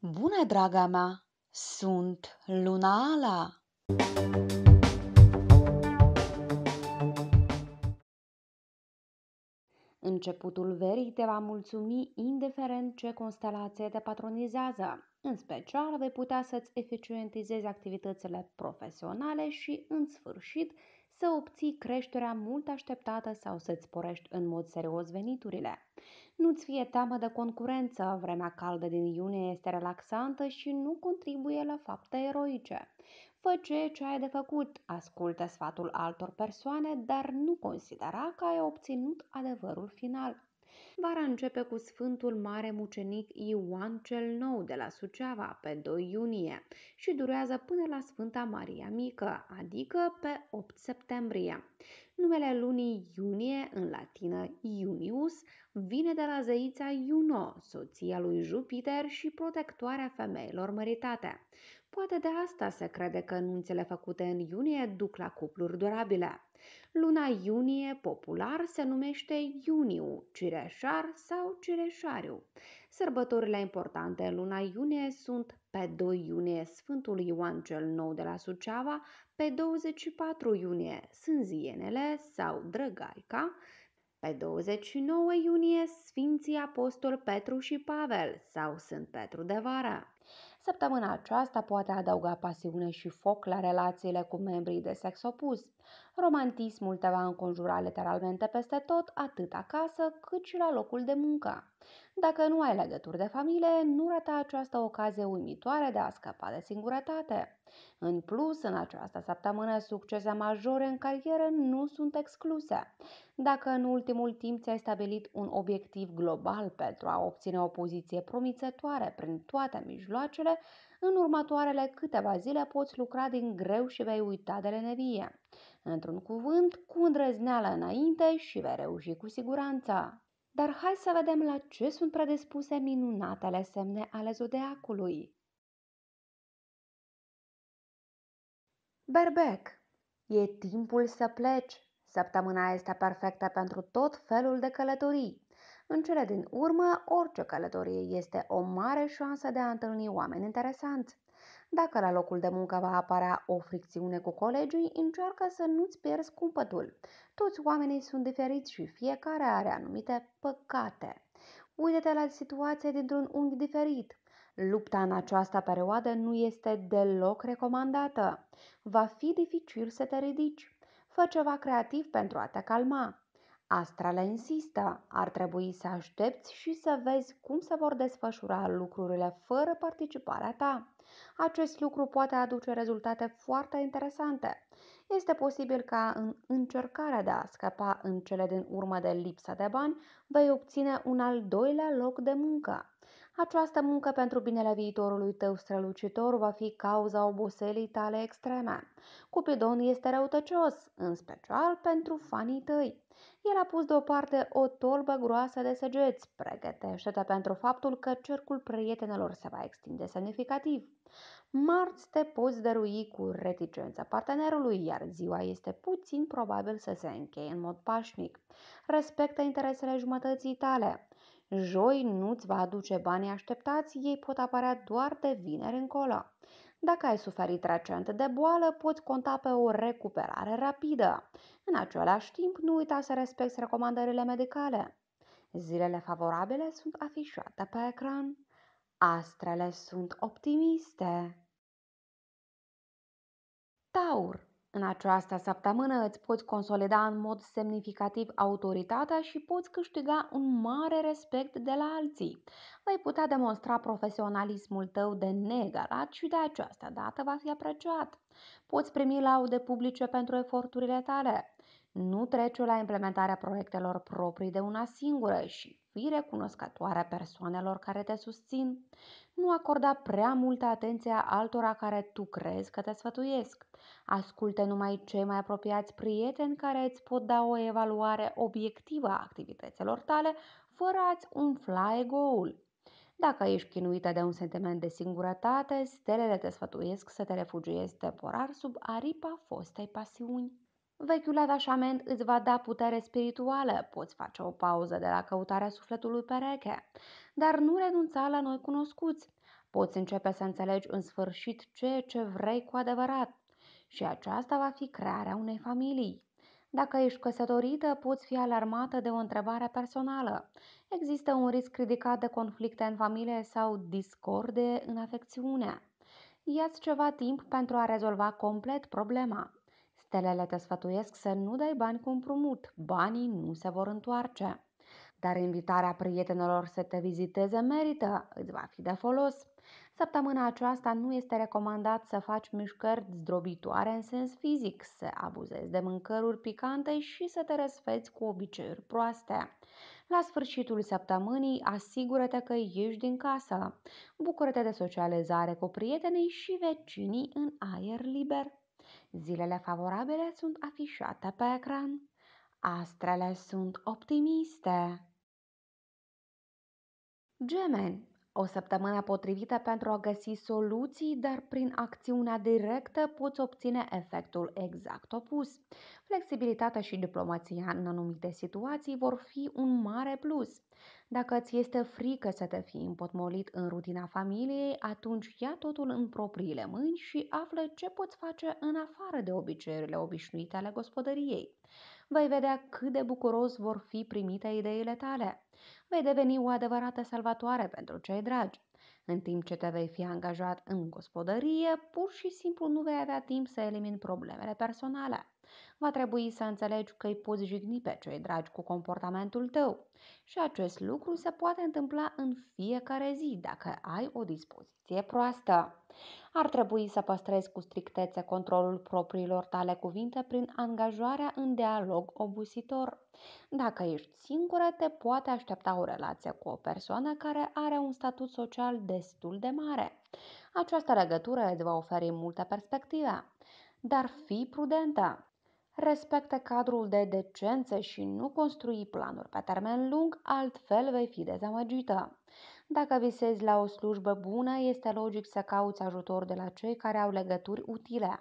Bună, draga mea! Sunt Luna Ala! Începutul verii te va mulțumi indiferent ce constelație te patronizează. În special, vei putea să-ți eficientizezi activitățile profesionale și, în sfârșit, să obții creșterea mult așteptată sau să-ți sporești în mod serios veniturile. Nu-ți fie teamă de concurență, vremea caldă din iunie este relaxantă și nu contribuie la fapte eroice. Fă ce, ce ai de făcut, ascultă sfatul altor persoane, dar nu considera că ai obținut adevărul final. Vara începe cu Sfântul Mare Mucenic Ioan cel Nou de la Suceava pe 2 iunie și durează până la Sfânta Maria Mică, adică pe 8 septembrie. Numele lunii iunie, în latină Iunius, vine de la zeița Iuno, soția lui Jupiter și protectoarea femeilor măritate. Poate de asta se crede că nunțele făcute în iunie duc la cupluri durabile. Luna iunie, popular, se numește Iuniu, Cireșar sau Cireșariu. Sărbătorile importante în luna iunie sunt pe 2 iunie Sfântul Ioan cel Nou de la Suceava, pe 24 iunie Sânzienele sau Drăgaica, pe 29 iunie Sfinții Apostoli Petru și Pavel sau Sunt Petru de Vară. Săptămâna aceasta poate adăuga pasiune și foc la relațiile cu membrii de sex opus. Romantismul te va înconjura literalmente peste tot, atât acasă cât și la locul de muncă. Dacă nu ai legături de familie, nu rata această ocazie uimitoare de a scăpa de singurătate. În plus, în această săptămână, succese majore în carieră nu sunt excluse. Dacă în ultimul timp ți-ai stabilit un obiectiv global pentru a obține o poziție promițătoare prin toate mijloacele, în următoarele câteva zile poți lucra din greu și vei uita de lenevie. Într-un cuvânt, cu îndrăzneală înainte și vei reuși cu siguranță. Dar hai să vedem la ce sunt predispuse minunatele semne ale zodeacului. Berbec, e timpul să pleci. Săptămâna este perfectă pentru tot felul de călătorii. În cele din urmă, orice călătorie este o mare șansă de a întâlni oameni interesanți. Dacă la locul de muncă va apărea o fricțiune cu colegii, încearcă să nu-ți pierzi cumpătul. Toți oamenii sunt diferiți și fiecare are anumite păcate. Uite te la situație dintr-un unghi diferit. Lupta în această perioadă nu este deloc recomandată. Va fi dificil să te ridici. Fă ceva creativ pentru a te calma. Astrale insistă, ar trebui să aștepți și să vezi cum se vor desfășura lucrurile fără participarea ta. Acest lucru poate aduce rezultate foarte interesante. Este posibil ca în încercarea de a scăpa în cele din urmă de lipsa de bani, vei obține un al doilea loc de muncă. Această muncă pentru binele viitorului tău strălucitor va fi cauza oboselii tale extreme. Cupidon este răutăcios, în special pentru fanii tăi. El a pus deoparte o torbă groasă de săgeți. Pregătește-te pentru faptul că cercul prietenelor se va extinde semnificativ. Marți te poți dărui cu reticență partenerului, iar ziua este puțin probabil să se încheie în mod pașnic. Respectă interesele jumătății tale joi nu-ți va aduce banii așteptați, ei pot apărea doar de vineri încolo. Dacă ai suferit recent de boală, poți conta pe o recuperare rapidă. În același timp, nu uita să respecti recomandările medicale. Zilele favorabile sunt afișate pe ecran. Astrele sunt optimiste. Taur în această săptămână îți poți consolida în mod semnificativ autoritatea și poți câștiga un mare respect de la alții. Vei putea demonstra profesionalismul tău de negarat și de această dată va fi apreciat. Poți primi laude publice pentru eforturile tale. Nu trece la implementarea proiectelor proprii de una singură și fi recunoscătoare persoanelor care te susțin, nu acorda prea multă atenție altora care tu crezi că te sfătuiesc. Ascultă numai cei mai apropiați prieteni care îți pot da o evaluare obiectivă a activităților tale fără a-ți umfla ego-ul. Dacă ești chinuită de un sentiment de singurătate, stelele te sfătuiesc să te refugiezi temporar sub aripa fostei pasiuni. Vechiul atașament îți va da putere spirituală, poți face o pauză de la căutarea sufletului pereche, dar nu renunța la noi cunoscuți. Poți începe să înțelegi în sfârșit ce ce vrei cu adevărat și aceasta va fi crearea unei familii. Dacă ești căsătorită, poți fi alarmată de o întrebare personală. Există un risc ridicat de conflicte în familie sau discorde în afecțiune. Iați ceva timp pentru a rezolva complet problema. Stelele te sfătuiesc să nu dai bani cu împrumut, banii nu se vor întoarce. Dar invitarea prietenilor să te viziteze merită, îți va fi de folos. Săptămâna aceasta nu este recomandat să faci mișcări zdrobitoare în sens fizic, să abuzezi de mâncăruri picante și să te răsfeți cu obiceiuri proaste. La sfârșitul săptămânii, asigură-te că ieși din casă. Bucură-te de socializare cu prietenii și vecinii în aer liber. Zilele favorabile sunt afișate pe ecran. Astrele sunt optimiste. Gemeni, o săptămână potrivită pentru a găsi soluții, dar prin acțiunea directă poți obține efectul exact opus flexibilitatea și diplomația în anumite situații vor fi un mare plus. Dacă ți este frică să te fii împotmolit în rutina familiei, atunci ia totul în propriile mâini și află ce poți face în afară de obiceiurile obișnuite ale gospodăriei. Vei vedea cât de bucuros vor fi primite ideile tale. Vei deveni o adevărată salvatoare pentru cei dragi. În timp ce te vei fi angajat în gospodărie, pur și simplu nu vei avea timp să elimini problemele personale. Va trebui să înțelegi că îi poți jigni pe cei dragi cu comportamentul tău și acest lucru se poate întâmpla în fiecare zi dacă ai o dispoziție proastă. Ar trebui să păstrezi cu strictețe controlul propriilor tale cuvinte prin angajarea în dialog obositor. Dacă ești singură, te poate aștepta o relație cu o persoană care are un statut social destul de mare. Această legătură îți va oferi multe perspective, dar fii prudentă respecte cadrul de decență și nu construi planuri pe termen lung, altfel vei fi dezamăgită. Dacă visezi la o slujbă bună, este logic să cauți ajutor de la cei care au legături utile.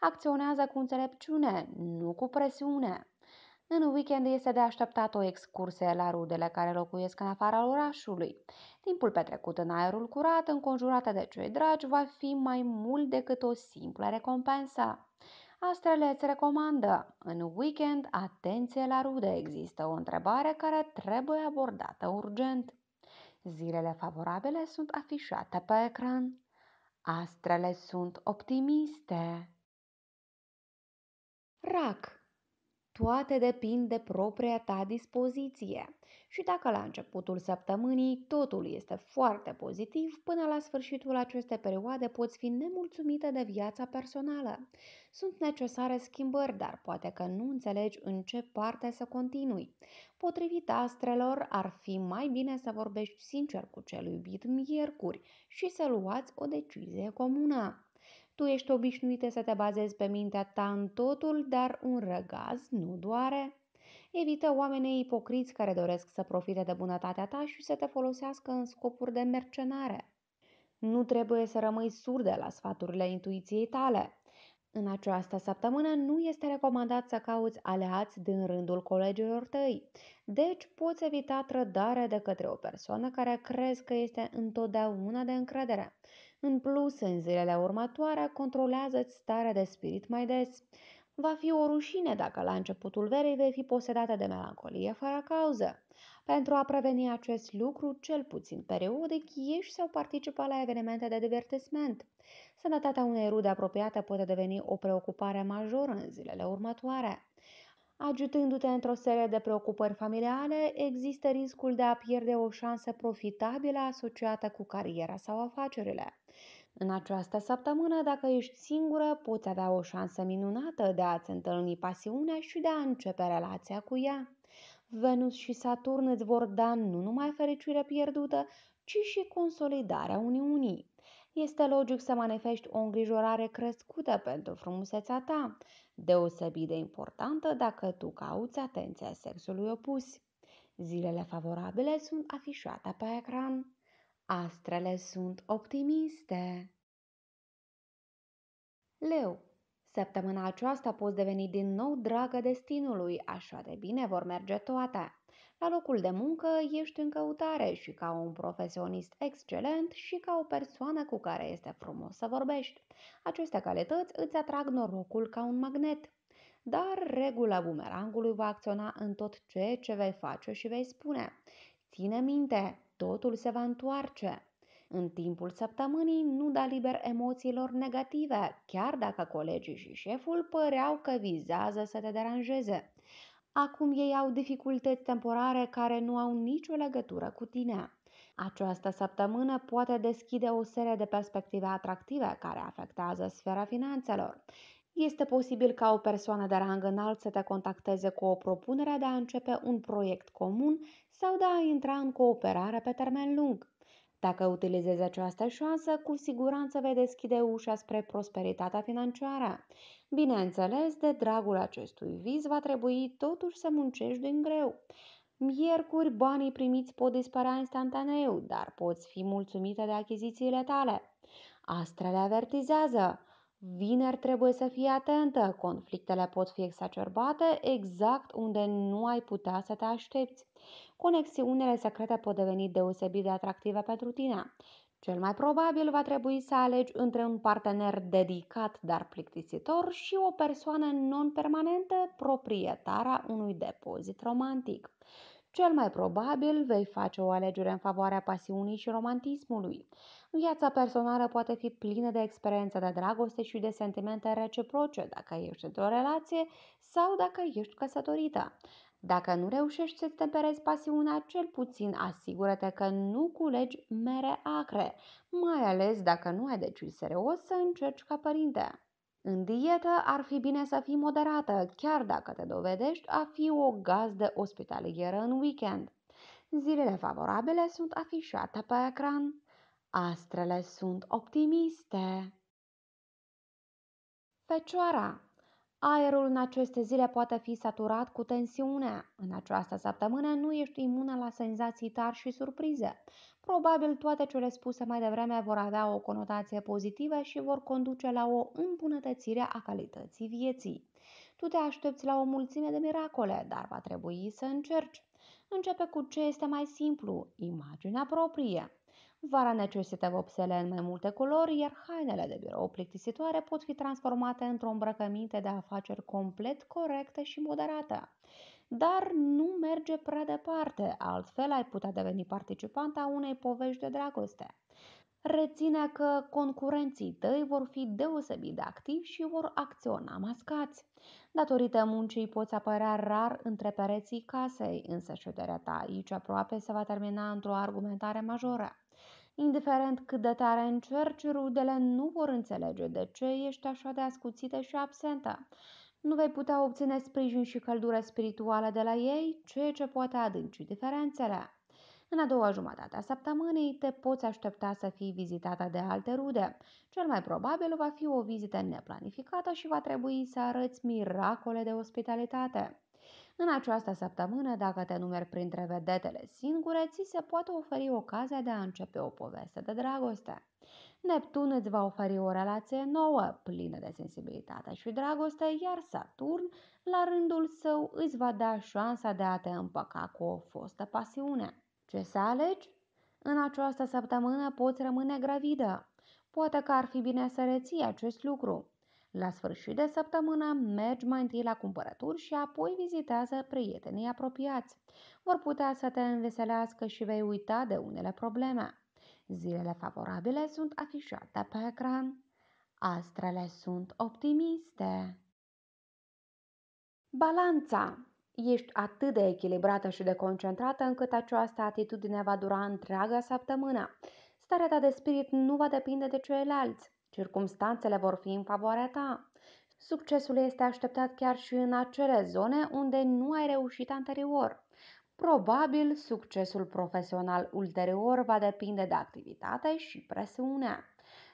Acționează cu înțelepciune, nu cu presiune. În weekend este de așteptat o excursie la rudele care locuiesc în afara orașului. Timpul petrecut în aerul curat, înconjurată de cei dragi, va fi mai mult decât o simplă recompensă. Astrele îți recomandă în weekend atenție la rude. Există o întrebare care trebuie abordată urgent. Zilele favorabile sunt afișate pe ecran. Astrele sunt optimiste. Rac toate depind de propria ta dispoziție. Și dacă la începutul săptămânii totul este foarte pozitiv, până la sfârșitul acestei perioade poți fi nemulțumită de viața personală. Sunt necesare schimbări, dar poate că nu înțelegi în ce parte să continui. Potrivit astrelor, ar fi mai bine să vorbești sincer cu cel iubit miercuri și să luați o decizie comună. Tu ești obișnuită să te bazezi pe mintea ta în totul, dar un răgaz nu doare. Evită oamenii ipocriți care doresc să profite de bunătatea ta și să te folosească în scopuri de mercenare. Nu trebuie să rămâi surde la sfaturile intuiției tale. În această săptămână nu este recomandat să cauți aleați din rândul colegilor tăi, deci poți evita trădarea de către o persoană care crezi că este întotdeauna de încredere în plus, în zilele următoare, controlează-ți starea de spirit mai des. Va fi o rușine dacă la începutul verii vei fi posedată de melancolie fără cauză. Pentru a preveni acest lucru, cel puțin periodic, ieși sau participa la evenimente de divertisment. Sănătatea unei rude apropiate poate deveni o preocupare majoră în zilele următoare. Ajutându-te într-o serie de preocupări familiale, există riscul de a pierde o șansă profitabilă asociată cu cariera sau afacerile. În această săptămână, dacă ești singură, poți avea o șansă minunată de a-ți întâlni pasiunea și de a începe relația cu ea. Venus și Saturn îți vor da nu numai fericire pierdută, ci și consolidarea Uniunii este logic să manifesti o îngrijorare crescută pentru frumusețea ta, deosebit de importantă dacă tu cauți atenția sexului opus. Zilele favorabile sunt afișate pe ecran. Astrele sunt optimiste. Leu, săptămâna aceasta poți deveni din nou dragă destinului, așa de bine vor merge toate. La locul de muncă ești în căutare și ca un profesionist excelent și ca o persoană cu care este frumos să vorbești. Aceste calități îți atrag norocul ca un magnet. Dar regula bumerangului va acționa în tot ceea ce vei face și vei spune. Ține minte, totul se va întoarce. În timpul săptămânii nu da liber emoțiilor negative, chiar dacă colegii și șeful păreau că vizează să te deranjeze. Acum ei au dificultăți temporare care nu au nicio legătură cu tine. Această săptămână poate deschide o serie de perspective atractive care afectează sfera finanțelor. Este posibil ca o persoană de rang înalt să te contacteze cu o propunere de a începe un proiect comun sau de a intra în cooperare pe termen lung. Dacă utilizezi această șansă, cu siguranță vei deschide ușa spre prosperitatea financiară. Bineînțeles, de dragul acestui vis va trebui totuși să muncești din greu. Miercuri, banii primiți pot dispărea instantaneu, dar poți fi mulțumită de achizițiile tale. Astrele avertizează. Vineri trebuie să fii atentă, conflictele pot fi exacerbate exact unde nu ai putea să te aștepți. Conexiunile secrete pot deveni deosebit de atractive pentru tine. Cel mai probabil va trebui să alegi între un partener dedicat, dar plictisitor, și o persoană non-permanentă, proprietara unui depozit romantic. Cel mai probabil vei face o alegere în favoarea pasiunii și romantismului. Viața personală poate fi plină de experiențe de dragoste și de sentimente reciproce dacă ești într-o relație sau dacă ești căsătorită. Dacă nu reușești să-ți temperezi pasiunea, cel puțin asigură-te că nu culegi mere acre, mai ales dacă nu ai decis serios să încerci ca părinte. În dietă ar fi bine să fii moderată, chiar dacă te dovedești a fi o gazdă ospitalieră în weekend. Zilele favorabile sunt afișate pe ecran. Astrele sunt optimiste. Fecioara Aerul în aceste zile poate fi saturat cu tensiunea. În această săptămână nu ești imună la senzații tari și surprize. Probabil toate cele spuse mai devreme vor avea o conotație pozitivă și vor conduce la o îmbunătățire a calității vieții. Tu te aștepți la o mulțime de miracole, dar va trebui să încerci. Începe cu ce este mai simplu, imaginea proprie. Vara necesită vopsele în mai multe culori, iar hainele de birou plictisitoare pot fi transformate într-o îmbrăcăminte de afaceri complet corectă și moderată. Dar nu merge prea departe, altfel ai putea deveni participanta unei povești de dragoste reține că concurenții tăi vor fi deosebit de activi și vor acționa mascați. Datorită muncii poți apărea rar între pereții casei, însă șederea ta aici aproape se va termina într-o argumentare majoră. Indiferent cât de tare încerci, rudele nu vor înțelege de ce ești așa de ascuțită și absentă. Nu vei putea obține sprijin și căldură spirituală de la ei, ceea ce poate adânci diferențele. În a doua jumătate a săptămânii te poți aștepta să fii vizitată de alte rude. Cel mai probabil va fi o vizită neplanificată și va trebui să arăți miracole de ospitalitate. În această săptămână, dacă te numeri printre vedetele singure, ți se poate oferi ocazia de a începe o poveste de dragoste. Neptun îți va oferi o relație nouă, plină de sensibilitate și dragoste, iar Saturn, la rândul său, îți va da șansa de a te împăca cu o fostă pasiune. Ce să alegi? În această săptămână poți rămâne gravidă. Poate că ar fi bine să reții acest lucru. La sfârșit de săptămână mergi mai întâi la cumpărături și apoi vizitează prietenii apropiați. Vor putea să te înveselească și vei uita de unele probleme. Zilele favorabile sunt afișate pe ecran. Astrele sunt optimiste. Balanța ești atât de echilibrată și de concentrată încât această atitudine va dura întreaga săptămână. Starea ta de spirit nu va depinde de ceilalți. Circumstanțele vor fi în favoarea ta. Succesul este așteptat chiar și în acele zone unde nu ai reușit anterior. Probabil, succesul profesional ulterior va depinde de activitate și presiunea.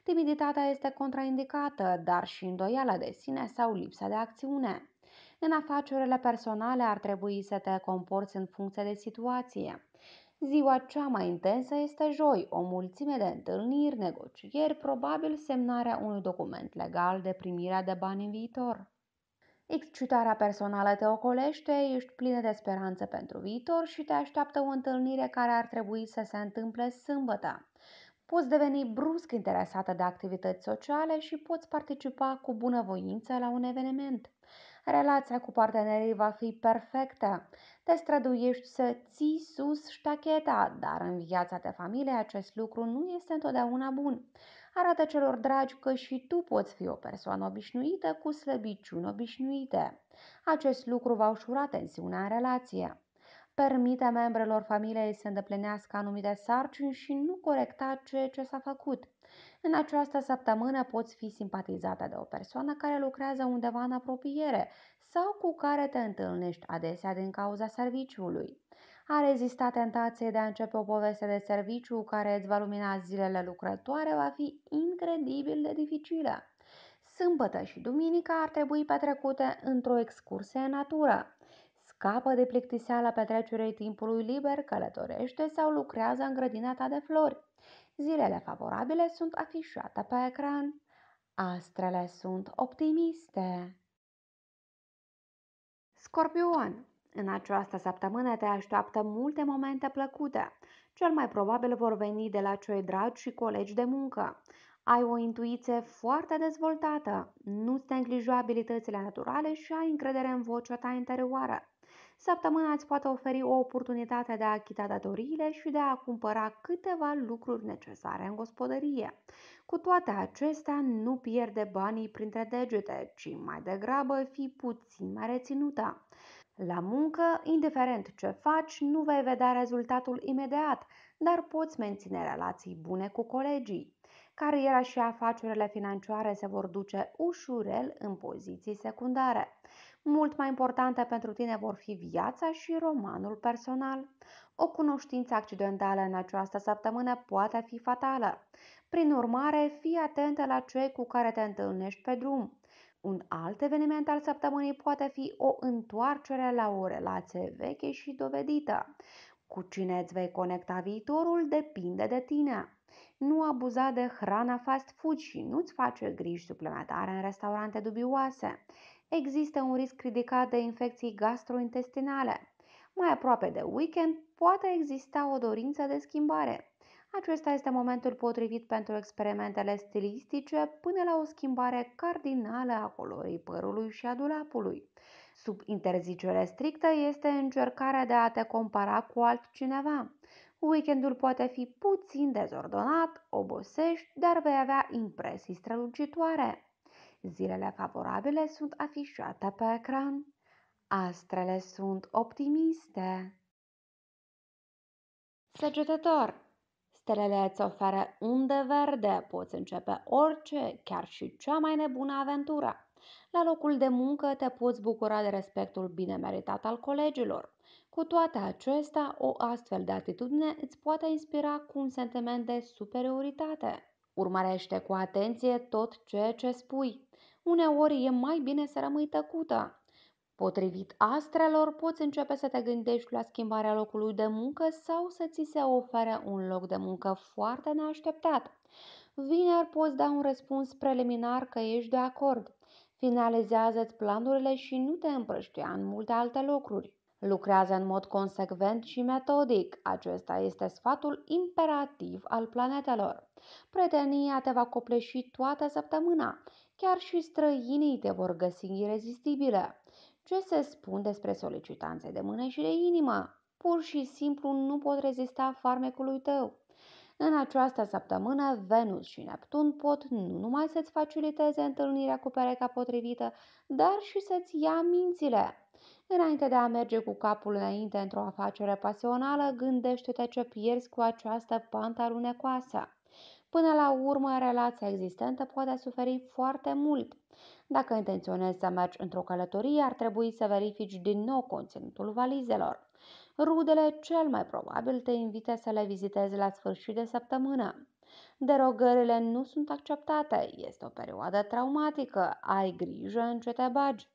Timiditatea este contraindicată, dar și îndoiala de sine sau lipsa de acțiune. În afacerile personale ar trebui să te comporți în funcție de situație. Ziua cea mai intensă este joi, o mulțime de întâlniri, negocieri, probabil semnarea unui document legal de primirea de bani în viitor. Excitarea personală te ocolește, ești plină de speranță pentru viitor și te așteaptă o întâlnire care ar trebui să se întâmple sâmbătă. Poți deveni brusc interesată de activități sociale și poți participa cu bunăvoință la un eveniment. Relația cu partenerii va fi perfectă. Te străduiești să ții sus ștacheta, dar în viața de familie acest lucru nu este întotdeauna bun. Arată celor dragi că și tu poți fi o persoană obișnuită cu slăbiciuni obișnuite. Acest lucru va ușura tensiunea în relație permite membrelor familiei să îndeplinească anumite sarcini și nu corecta ceea ce s-a făcut. În această săptămână poți fi simpatizată de o persoană care lucrează undeva în apropiere sau cu care te întâlnești adesea din cauza serviciului. A rezista tentației de a începe o poveste de serviciu care îți va lumina zilele lucrătoare va fi incredibil de dificilă. Sâmbătă și duminica ar trebui petrecute într-o excursie în natură. Scapă de plictiseala petrecerii timpului liber, călătorește sau lucrează în grădina ta de flori. Zilele favorabile sunt afișate pe ecran. Astrele sunt optimiste. Scorpion, în această săptămână te așteaptă multe momente plăcute. Cel mai probabil vor veni de la cei dragi și colegi de muncă. Ai o intuiție foarte dezvoltată, nu te îngriji abilitățile naturale și ai încredere în vocea ta interioară. Săptămâna îți poate oferi o oportunitate de a achita datoriile și de a cumpăra câteva lucruri necesare în gospodărie. Cu toate acestea, nu pierde banii printre degete, ci mai degrabă fi puțin mai reținută. La muncă, indiferent ce faci, nu vei vedea rezultatul imediat, dar poți menține relații bune cu colegii. Cariera și afacerile financiare se vor duce ușurel în poziții secundare. Mult mai importante pentru tine vor fi viața și romanul personal. O cunoștință accidentală în această săptămână poate fi fatală. Prin urmare, fii atentă la cei cu care te întâlnești pe drum. Un alt eveniment al săptămânii poate fi o întoarcere la o relație veche și dovedită. Cu cine îți vei conecta viitorul depinde de tine. Nu abuza de hrana fast food și nu-ți face griji suplimentare în restaurante dubioase. Există un risc ridicat de infecții gastrointestinale. Mai aproape de weekend poate exista o dorință de schimbare. Acesta este momentul potrivit pentru experimentele stilistice până la o schimbare cardinală a culorii părului și a dulapului. Sub interzicere strictă este încercarea de a te compara cu altcineva. Weekendul poate fi puțin dezordonat, obosești, dar vei avea impresii strălucitoare. Zilele favorabile sunt afișate pe ecran. Astrele sunt optimiste. Săgetător! Stelele îți oferă unde verde, poți începe orice, chiar și cea mai nebună aventură. La locul de muncă te poți bucura de respectul bine meritat al colegilor. Cu toate acestea, o astfel de atitudine îți poate inspira cu un sentiment de superioritate. Urmărește cu atenție tot ceea ce spui uneori e mai bine să rămâi tăcută. Potrivit astrelor, poți începe să te gândești la schimbarea locului de muncă sau să ți se ofere un loc de muncă foarte neașteptat. Vineri poți da un răspuns preliminar că ești de acord. Finalizează-ți planurile și nu te împrăștia în multe alte lucruri. Lucrează în mod consecvent și metodic. Acesta este sfatul imperativ al planetelor. Pretenia te va copleși toată săptămâna, Chiar și străinii te vor găsi irezistibilă. Ce se spun despre solicitanțe de mână și de inimă? Pur și simplu nu pot rezista farmecului tău. În această săptămână, Venus și Neptun pot nu numai să-ți faciliteze întâlnirea cu pereca potrivită, dar și să-ți ia mințile. Înainte de a merge cu capul înainte într-o afacere pasională, gândește-te ce pierzi cu această pantalunecoasă. Până la urmă, relația existentă poate suferi foarte mult. Dacă intenționezi să mergi într-o călătorie, ar trebui să verifici din nou conținutul valizelor. Rudele cel mai probabil te invită să le vizitezi la sfârșit de săptămână. Derogările nu sunt acceptate, este o perioadă traumatică, ai grijă în ce te bagi.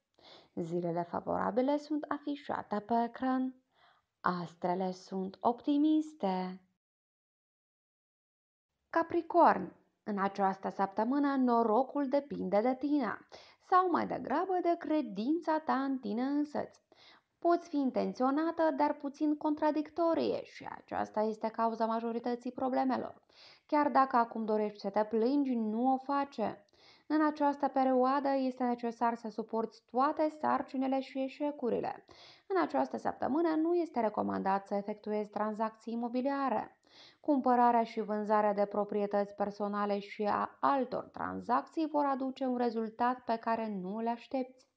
Zilele favorabile sunt afișate pe ecran. Astrele sunt optimiste. Capricorn, în această săptămână norocul depinde de tine sau mai degrabă de credința ta în tine însăți. Poți fi intenționată, dar puțin contradictorie și aceasta este cauza majorității problemelor. Chiar dacă acum dorești să te plângi, nu o face. În această perioadă este necesar să suporți toate sarcinile și eșecurile. În această săptămână nu este recomandat să efectuezi tranzacții imobiliare. Cumpărarea și vânzarea de proprietăți personale și a altor tranzacții vor aduce un rezultat pe care nu le aștepți.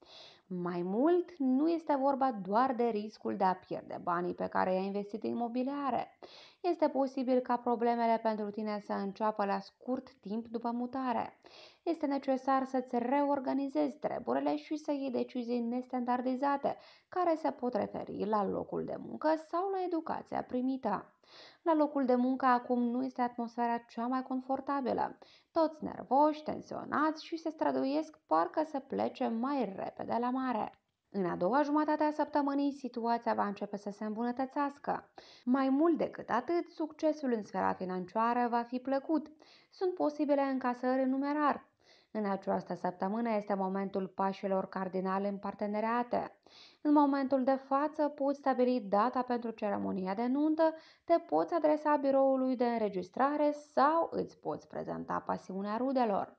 Mai mult, nu este vorba doar de riscul de a pierde banii pe care i-ai investit în imobiliare. Este posibil ca problemele pentru tine să înceapă la scurt timp după mutare este necesar să-ți reorganizezi treburile și să iei decizii nestandardizate, care se pot referi la locul de muncă sau la educația primită. La locul de muncă acum nu este atmosfera cea mai confortabilă. Toți nervoși, tensionați și se străduiesc parcă să plece mai repede la mare. În a doua jumătate a săptămânii, situația va începe să se îmbunătățească. Mai mult decât atât, succesul în sfera financiară va fi plăcut. Sunt posibile încasări numerar, în această săptămână este momentul pașilor cardinale în parteneriate. În momentul de față poți stabili data pentru ceremonia de nuntă, te poți adresa biroului de înregistrare sau îți poți prezenta pasiunea rudelor.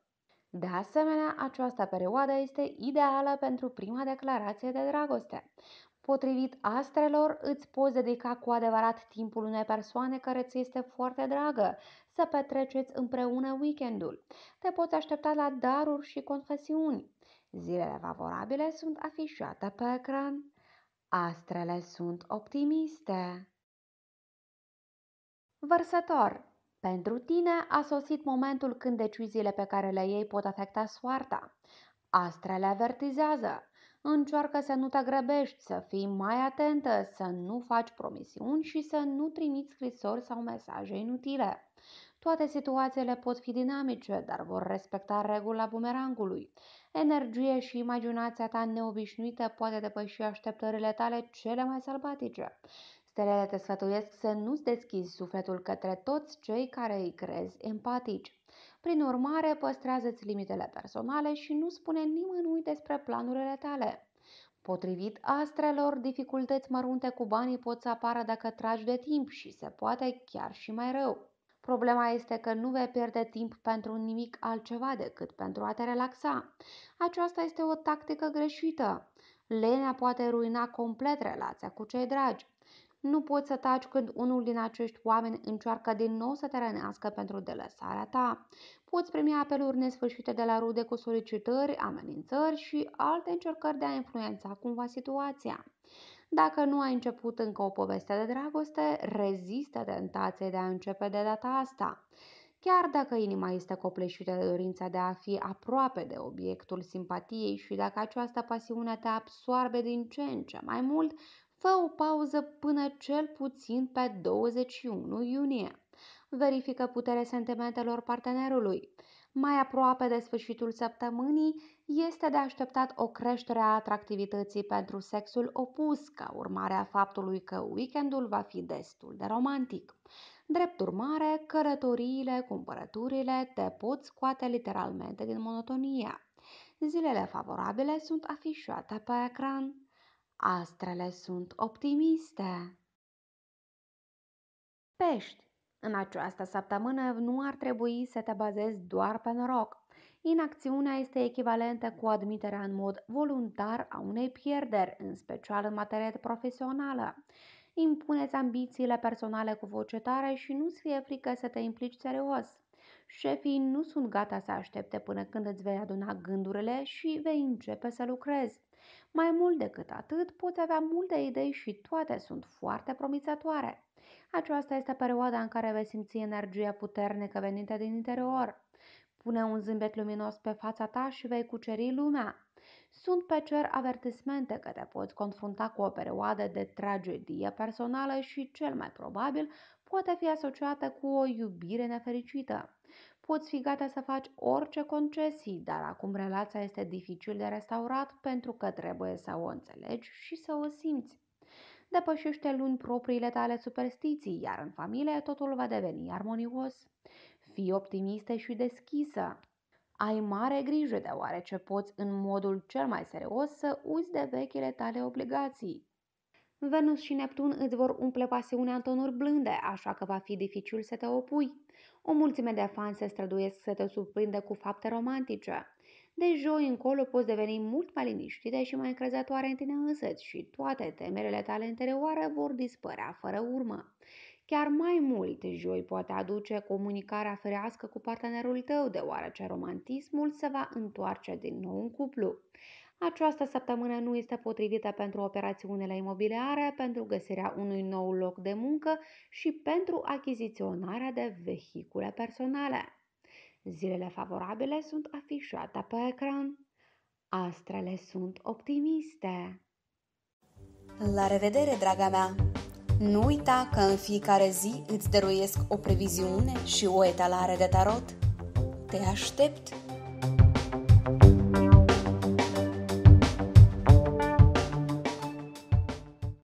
De asemenea, această perioadă este ideală pentru prima declarație de dragoste. Potrivit astrelor, îți poți dedica cu adevărat timpul unei persoane care ți este foarte dragă, să petreceți împreună weekendul. Te poți aștepta la daruri și confesiuni. Zilele favorabile sunt afișate pe ecran. Astrele sunt optimiste. Vărsător pentru tine a sosit momentul când deciziile pe care le iei pot afecta soarta. Astrele avertizează. Încearcă să nu te grăbești, să fii mai atentă, să nu faci promisiuni și să nu trimiți scrisori sau mesaje inutile. Toate situațiile pot fi dinamice, dar vor respecta regula bumerangului. Energie și imaginația ta neobișnuită poate depăși așteptările tale cele mai sălbatice. Stelele te sfătuiesc să nu-ți deschizi sufletul către toți cei care îi crezi empatici. Prin urmare, păstrează-ți limitele personale și nu spune nimănui despre planurile tale. Potrivit astrelor, dificultăți mărunte cu banii pot să apară dacă tragi de timp și se poate chiar și mai rău. Problema este că nu vei pierde timp pentru nimic altceva decât pentru a te relaxa. Aceasta este o tactică greșită. Lenea poate ruina complet relația cu cei dragi. Nu poți să taci când unul din acești oameni încearcă din nou să te rănească pentru delăsarea ta. Poți primi apeluri nesfârșite de la rude cu solicitări, amenințări și alte încercări de a influența cumva situația. Dacă nu ai început încă o poveste de dragoste, rezistă tentației de a începe de data asta. Chiar dacă inima este copleșită de dorința de a fi aproape de obiectul simpatiei și dacă această pasiune te absoarbe din ce în ce mai mult, fă o pauză până cel puțin pe 21 iunie. Verifică puterea sentimentelor partenerului. Mai aproape de sfârșitul săptămânii, este de așteptat o creștere a atractivității pentru sexul opus, ca urmare a faptului că weekendul va fi destul de romantic. Drept urmare, călătoriile, cumpărăturile te pot scoate literalmente din monotonia. Zilele favorabile sunt afișate pe ecran. Astrele sunt optimiste. Pești. În această săptămână nu ar trebui să te bazezi doar pe noroc. Inacțiunea este echivalentă cu admiterea în mod voluntar a unei pierderi, în special în materie profesională. Impuneți ambițiile personale cu voce tare și nu-ți fie frică să te implici serios. Șefii nu sunt gata să aștepte până când îți vei aduna gândurile și vei începe să lucrezi. Mai mult decât atât, poți avea multe idei și toate sunt foarte promițătoare. Aceasta este perioada în care vei simți energia puternică venită din interior. Pune un zâmbet luminos pe fața ta și vei cuceri lumea. Sunt pe cer avertismente că te poți confrunta cu o perioadă de tragedie personală și, cel mai probabil, poate fi asociată cu o iubire nefericită. Poți fi gata să faci orice concesii, dar acum relația este dificil de restaurat pentru că trebuie să o înțelegi și să o simți. Depășește luni propriile tale superstiții, iar în familie totul va deveni armonios. Fii optimistă și deschisă. Ai mare grijă deoarece poți în modul cel mai serios să uzi de vechile tale obligații. Venus și Neptun îți vor umple pasiunea în tonuri blânde, așa că va fi dificil să te opui. O mulțime de fani se străduiesc să te surprindă cu fapte romantice. De joi încolo poți deveni mult mai liniștită și mai încrezătoare în tine însăți și toate temerele tale interioare vor dispărea fără urmă. Chiar mai mult, joi poate aduce comunicarea ferească cu partenerul tău, deoarece romantismul se va întoarce din nou în cuplu. Această săptămână nu este potrivită pentru operațiunile imobiliare, pentru găsirea unui nou loc de muncă și pentru achiziționarea de vehicule personale. Zilele favorabile sunt afișate pe ecran. Astrele sunt optimiste. La revedere, draga mea! Nu uita că în fiecare zi îți dăruiesc o previziune și o etalare de tarot. Te aștept!